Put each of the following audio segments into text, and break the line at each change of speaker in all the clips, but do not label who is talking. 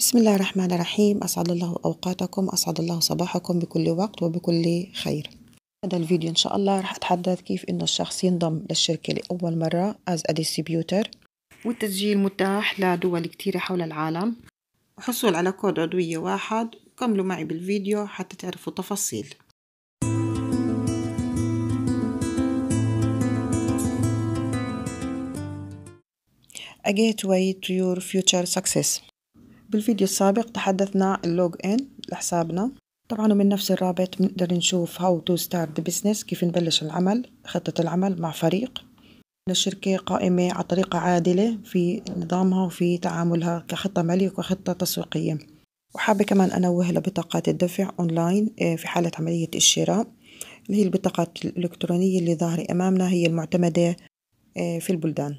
بسم الله الرحمن الرحيم أسعد الله أوقاتكم أسعد الله صباحكم بكل وقت وبكل خير هذا الفيديو إن شاء الله رح أتحدث كيف إنه الشخص ينضم للشركة لأول مرة as a distributor والتسجيل متاح لدول كتيرة حول العالم وحصول على كود عضوية واحد كملوا معي بالفيديو حتى تعرفوا تفاصيل A gateway to your future success بالفيديو السابق تحدثنا اللوج ان لحسابنا طبعا ومن نفس الرابط بنقدر نشوف هاو تو ستارت بزنس كيف نبلش العمل خطة العمل مع فريق الشركة قائمة على طريقة عادلة في نظامها وفي تعاملها كخطة مالية وكخطة تسويقية وحابة كمان أنوه لبطاقات الدفع أونلاين آه، في حالة عملية الشراء اللي هي البطاقات الإلكترونية اللي ظاهرة أمامنا هي المعتمدة آه، في البلدان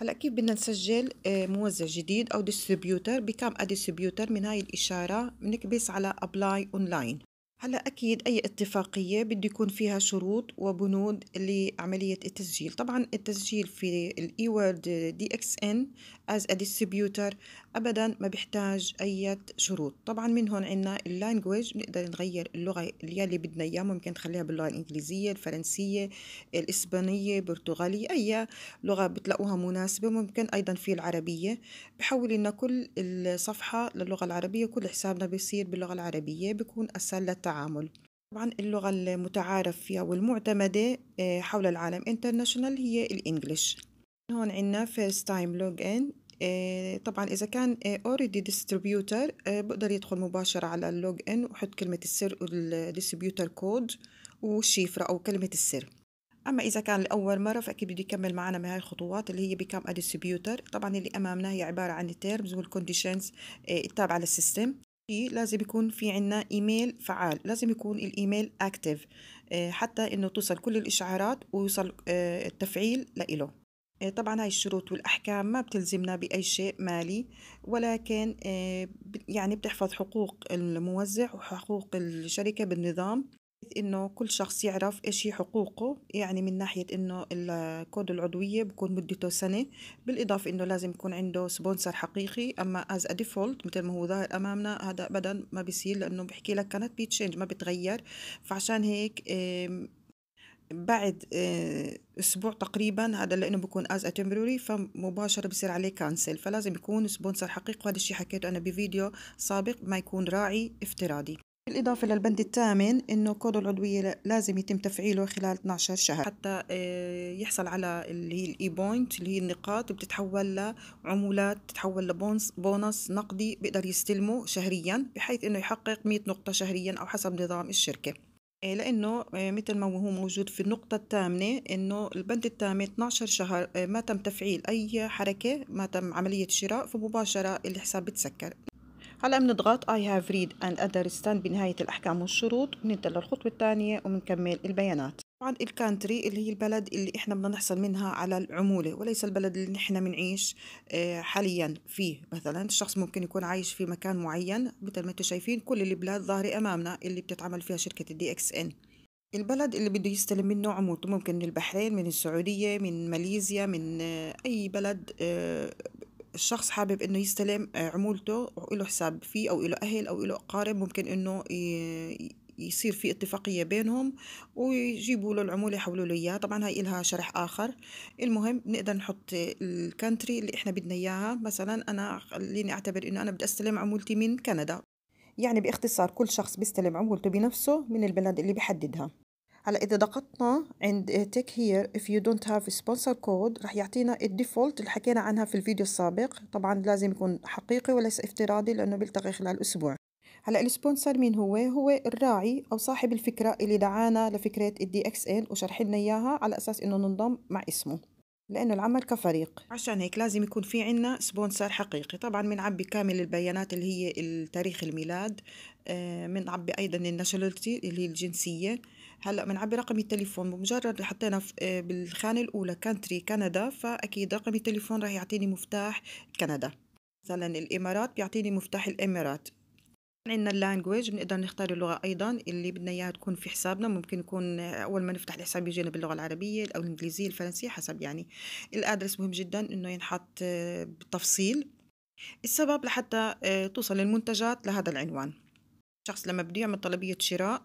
هلا كيف بدنا نسجل آه، موزع جديد او ديستريبيوتر بكم ديستريبيوتر من هاي الاشاره بنكبس على ابلاي اونلاين هلا اكيد اي اتفاقيه بده يكون فيها شروط وبنود لعمليه التسجيل طبعا التسجيل في وورد دي اكس ان as a distributor ابدا ما بيحتاج اي شروط طبعا من هون عندنا اللانجوج بنقدر نغير اللغه اللي بدنا اياها ممكن تخليها باللغه الانجليزيه الفرنسيه الاسبانيه البرتغاليه اي لغه بتلاقوها مناسبه ممكن ايضا في العربيه بحول لنا كل الصفحه للغه العربيه كل حسابنا بيصير باللغه العربيه بيكون اسهل للتعامل طبعا اللغة المتعارف فيها والمعتمدة آه، حول العالم انترناشونال هي الانجليش هون عنا first time login آه، طبعا اذا كان اوريدي آه، ديستريبيوتر آه، بقدر يدخل مباشره على اللوج ان وحط كلمه السر والديستريبيوتر كود والشيفرة او كلمه السر اما اذا كان لاول مره فاكيد بده يكمل معنا بهاي الخطوات اللي هي بيكام ديستريبيوتر طبعا اللي امامنا هي عباره عن التيرمز والكونديشنز التابعه للسيستم لازم يكون في عنا ايميل فعال لازم يكون الايميل اكتف حتى انه توصل كل الاشعارات ويوصل التفعيل لإله آه، طبعا هاي الشروط والأحكام ما بتلزمنا بأي شيء مالي ولكن آه، يعني بتحفظ حقوق الموزع وحقوق الشركة بالنظام انه كل شخص يعرف ايش هي حقوقه يعني من ناحيه انه الكود العضويه بكون مدته سنه بالاضافه انه لازم يكون عنده سبونسر حقيقي اما از ديفولت مثل ما هو ظاهر امامنا هذا ابدا ما بيصير لانه بحكي لك كانت بيتشينج ما بتغير فعشان هيك بعد آه، اسبوع تقريبا هذا لانه بكون از اتمبروري فمباشره بصير عليه كانسل فلازم يكون سبونسر حقيقي وهذا الشيء حكيته انا بفيديو سابق ما يكون راعي افتراضي بالإضافة للبند الثامن أنه كود العضوية لازم يتم تفعيله خلال 12 شهر حتى آه، يحصل على اللي هي الإي بوينت اللي هي النقاط بتتحول لعمولات تتحول لبونس بونص نقدي بيقدر يستلمه شهريا بحيث أنه يحقق 100 نقطة شهريا أو حسب نظام الشركة آه، لأنه آه، مثل ما هو موجود في النقطة الثامنة إنه البند الثامن 12 شهر آه، ما تم تفعيل أي حركة ما تم عملية شراء فمباشرة الحساب بتسكر هلا بنضغط اي هاف ريد اند understand بنهاية الأحكام والشروط بننتقل للخطوة الثانية وبنكمل البيانات طبعا الكانتري اللي هي البلد اللي احنا بدنا نحصل منها على العمولة وليس البلد اللي احنا بنعيش آه، حاليا فيه مثلا الشخص ممكن يكون عايش في مكان معين مثل ما انتم شايفين كل البلاد ظاهرة امامنا اللي بتتعمل فيها شركة الدي اكس ان البلد اللي بده يستلم منه عمولته ممكن من البحرين من السعودية من ماليزيا من آه، اي بلد آه، الشخص حابب انه يستلم عمولته وله حساب فيه او له اهل او له اقارب ممكن انه يصير في اتفاقية بينهم ويجيبوا له العمولة يحولوا له إياها طبعا هاي إلها شرح آخر المهم بنقدر نحط الكانتري اللي إحنا بدنا إياها مثلا أنا خليني أعتبر إنه أنا بدي أستلم عمولتي من كندا يعني باختصار كل شخص بيستلم عمولته بنفسه من البلد اللي بحددها هلا اذا ضغطنا عند تيك هير اف يو دونت هاف سبونسر كود رح يعطينا الديفولت اللي حكينا عنها في الفيديو السابق طبعا لازم يكون حقيقي وليس افتراضي لانه بيلتقي خلال اسبوع هلا السبونسر مين هو هو الراعي او صاحب الفكره اللي دعانا لفكره الدي اكس ال وشرح لنا اياها على اساس انه ننضم مع اسمه لانه العمل كفريق عشان هيك لازم يكون في عنا سبونسر حقيقي طبعا بنعبي كامل البيانات اللي هي التاريخ الميلاد بنعبي آه، ايضا الناشوناليتي اللي هي الجنسيه هلا بنعبي رقم التليفون بمجرد حطينا آه، بالخانه الاولى كانتري كندا فاكيد رقم التليفون راح يعطيني مفتاح كندا مثلا الامارات بيعطيني مفتاح الامارات عندنا اللانجويج بنقدر نختار اللغة أيضا اللي بدنا إياها تكون في حسابنا ممكن يكون أول ما نفتح الحساب يجينا باللغة العربية أو الإنجليزية الفرنسية حسب يعني الأدرس مهم جدا إنه ينحط آه، بالتفصيل السبب لحتى آه، توصل المنتجات لهذا العنوان الشخص لما بده يعمل طلبية شراء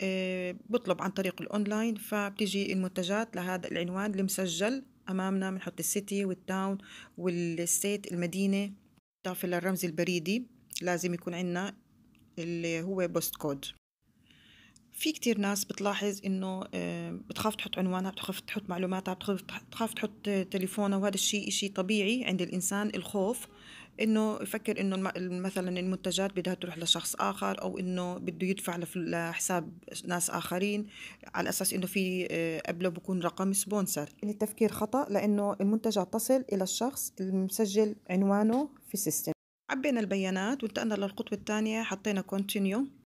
آه، بطلب عن طريق الأونلاين فبتيجي المنتجات لهذا العنوان المسجل أمامنا بنحط السيتي والتاون والستيت المدينة إضافة للرمز البريدي لازم يكون عندنا اللي هو بوست كود في كتير ناس بتلاحظ انه آه، بتخاف تحط عنوانها بتخاف تحط معلوماتها بتخاف تخاف تحط تليفونها وهذا الشيء شيء طبيعي عند الانسان الخوف انه يفكر انه مثلا المنتجات بدها تروح لشخص اخر او انه بده يدفع لحساب ناس اخرين على اساس انه في قبله آه، بكون رقم سبونسر التفكير خطا لانه المنتجات تصل الى الشخص المسجل عنوانه في السيستم عبينا البيانات وانتقلنا للخطوة الثانية حطينا continue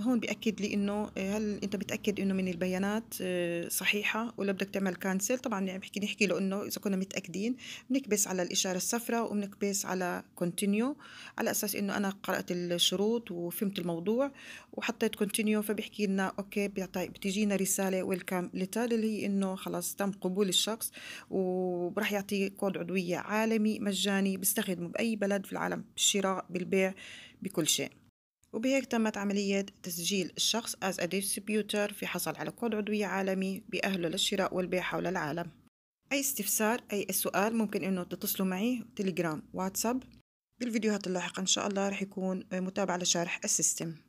هون بأكد لي انه آه، هل انت متاكد انه من البيانات آه، صحيحه ولا بدك تعمل كانسل طبعا يعني بحكي نحكي له انه اذا كنا متاكدين بنكبس على الاشاره الصفراء وبنكبس على كونتينيو على اساس انه انا قرات الشروط وفهمت الموضوع وحطيت كونتينيو فبيحكي لنا اوكي بتجينا رساله ويلكم ليتر اللي هي انه خلاص تم قبول الشخص وراح يعطي كود عضويه عالمي مجاني بيستخدمه باي بلد في العالم بالشراء بالبيع بكل شيء وبهيك تمت عملية تسجيل الشخص as a distributor في حصل على كود عضوية عالمي بأهله للشراء والبيع حول العالم أي استفسار أي سؤال ممكن إنه تتصلوا معي تليجرام واتساب بالفيديوهات اللاحقة إن شاء الله رح يكون متابعة لشارح السيستم